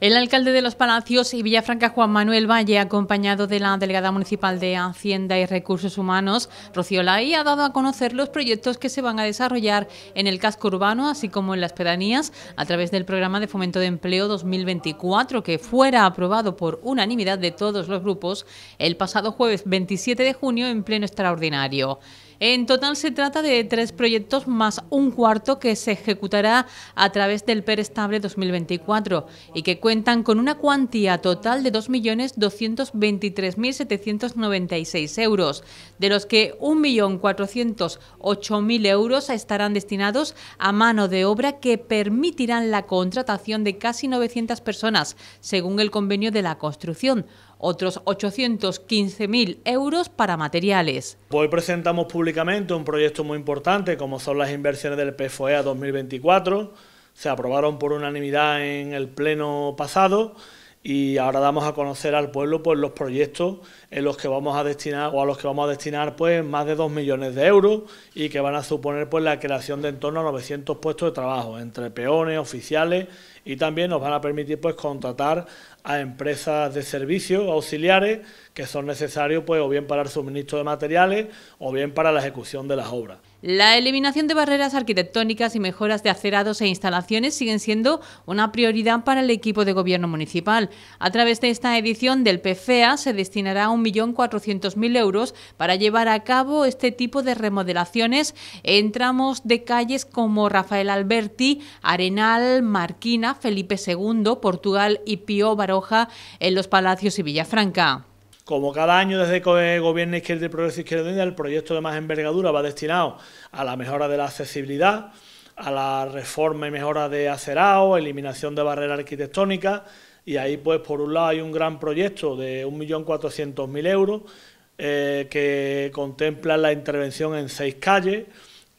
El alcalde de Los Palacios y Villafranca, Juan Manuel Valle, acompañado de la delegada municipal de Hacienda y Recursos Humanos, Rocío Lai, ha dado a conocer los proyectos que se van a desarrollar en el casco urbano, así como en las pedanías, a través del programa de fomento de empleo 2024, que fuera aprobado por unanimidad de todos los grupos el pasado jueves 27 de junio en pleno extraordinario. En total se trata de tres proyectos más un cuarto que se ejecutará a través del PER estable 2024 y que cuentan con una cuantía total de 2.223.796 euros, de los que 1.408.000 euros estarán destinados a mano de obra que permitirán la contratación de casi 900 personas, según el convenio de la construcción otros 815.000 euros para materiales. Hoy presentamos públicamente un proyecto muy importante como son las inversiones del PFOEA 2024. Se aprobaron por unanimidad en el pleno pasado y ahora damos a conocer al pueblo pues, los proyectos en los que vamos a destinar o a los que vamos a destinar pues más de 2 millones de euros y que van a suponer pues la creación de en torno a 900 puestos de trabajo entre peones, oficiales y también nos van a permitir pues contratar a empresas de servicios auxiliares que son necesarios pues o bien para el suministro de materiales o bien para la ejecución de las obras. La eliminación de barreras arquitectónicas y mejoras de acerados e instalaciones siguen siendo una prioridad para el equipo de gobierno municipal. A través de esta edición del PFEA se destinará 1.400.000 euros para llevar a cabo este tipo de remodelaciones en tramos de calles como Rafael Alberti, Arenal, Marquina, Felipe II, Portugal y Pío Baroja en los Palacios y Villafranca. Como cada año desde que gobierna Izquierda y Progreso Izquierda el proyecto de más envergadura va destinado a la mejora de la accesibilidad, a la reforma y mejora de acerado, eliminación de barreras arquitectónicas, y ahí pues por un lado hay un gran proyecto de 1.400.000 euros eh, que contempla la intervención en seis calles,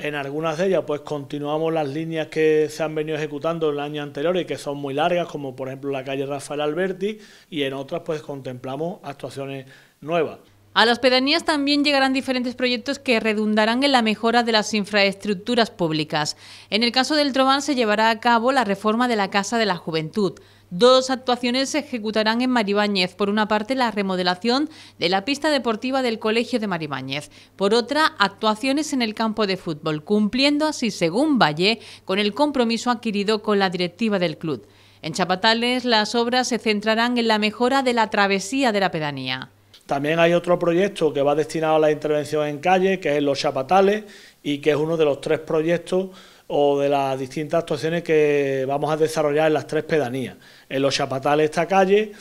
en algunas de ellas, pues continuamos las líneas que se han venido ejecutando en año anterior y que son muy largas, como por ejemplo la calle Rafael Alberti, y en otras, pues contemplamos actuaciones nuevas. A las pedanías también llegarán diferentes proyectos que redundarán en la mejora de las infraestructuras públicas. En el caso del Troban se llevará a cabo la reforma de la Casa de la Juventud. Dos actuaciones se ejecutarán en Maribáñez. Por una parte, la remodelación de la pista deportiva del Colegio de Maribáñez. Por otra, actuaciones en el campo de fútbol, cumpliendo así, según Valle, con el compromiso adquirido con la directiva del club. En Chapatales, las obras se centrarán en la mejora de la travesía de la pedanía. También hay otro proyecto que va destinado a la intervención en calle, que es Los Chapatales, y que es uno de los tres proyectos o de las distintas actuaciones que vamos a desarrollar en las tres pedanías. En los chapatales esta calle,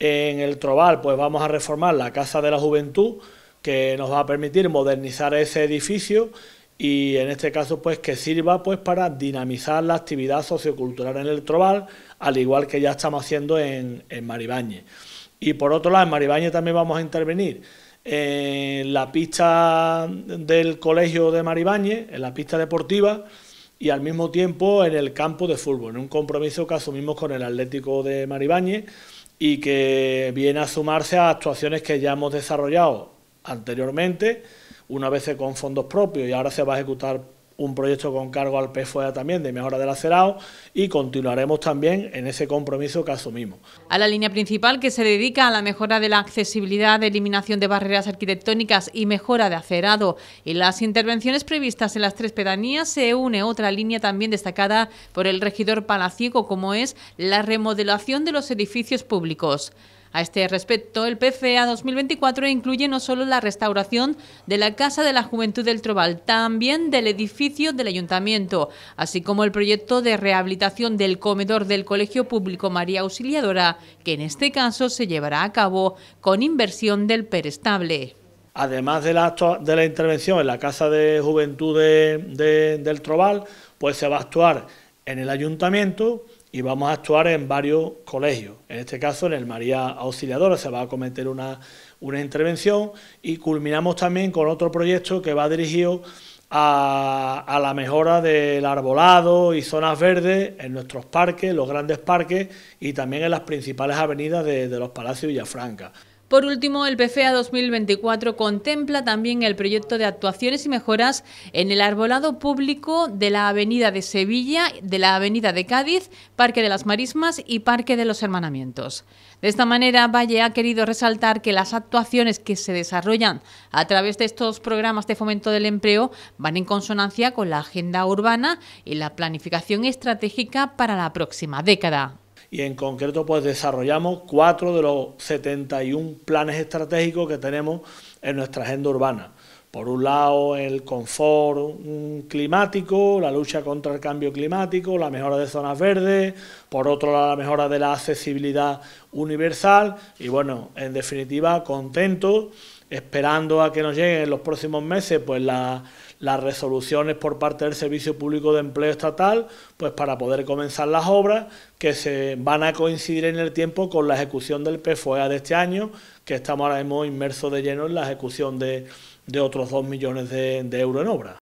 en el trobal pues vamos a reformar la Casa de la Juventud, que nos va a permitir modernizar ese edificio y en este caso pues que sirva pues para dinamizar la actividad sociocultural en el trobal... al igual que ya estamos haciendo en, en Y por otro lado, en Maribañez también vamos a intervenir en la pista del colegio de Maribañe... en la pista deportiva, y al mismo tiempo en el campo de fútbol, en un compromiso que asumimos con el Atlético de Maribáñez y que viene a sumarse a actuaciones que ya hemos desarrollado anteriormente, una vez con fondos propios y ahora se va a ejecutar un proyecto con cargo al PFOA también de mejora del acerado y continuaremos también en ese compromiso que asumimos. A la línea principal que se dedica a la mejora de la accesibilidad, eliminación de barreras arquitectónicas y mejora de acerado. y las intervenciones previstas en las tres pedanías se une otra línea también destacada por el regidor palaciego como es la remodelación de los edificios públicos. A este respecto, el PFA 2024 incluye no solo la restauración de la Casa de la Juventud del Trobal, también del edificio del Ayuntamiento, así como el proyecto de rehabilitación del comedor del Colegio Público María Auxiliadora, que en este caso se llevará a cabo con inversión del perestable además de la, de la intervención en la Casa de Juventud del Trobal, pues se va a actuar en el ayuntamiento y vamos a actuar en varios colegios. En este caso, en el María Auxiliadora se va a cometer una, intervención y culminamos también con otro proyecto que va dirigido a, la mejora del arbolado y zonas verdes en nuestros parques, los grandes parques y también en las principales avenidas de, de los Palacios Villafranca. Por último, el PFA e 2024 contempla también el proyecto de actuaciones y mejoras en el arbolado público de la Avenida de Sevilla, de la Avenida de Cádiz, Parque de las Marismas y Parque de los Hermanamientos. De esta manera, Valle ha querido resaltar que las actuaciones que se desarrollan a través de estos programas de fomento del empleo van en consonancia con la agenda urbana y la planificación estratégica para la próxima década y en concreto pues desarrollamos cuatro de los 71 planes estratégicos que tenemos en nuestra agenda urbana. Por un lado, el confort climático, la lucha contra el cambio climático, la mejora de zonas verdes, por otro lado, la mejora de la accesibilidad universal y bueno, en definitiva, contentos, esperando a que nos lleguen en los próximos meses pues las resoluciones por parte del Servicio Público de Empleo Estatal, pues para poder comenzar las obras que se van a coincidir en el tiempo con la ejecución del PFOEA de este año, que estamos ahora mismo inmersos de lleno en la ejecución de de otros 2 millones de, de euros en obra.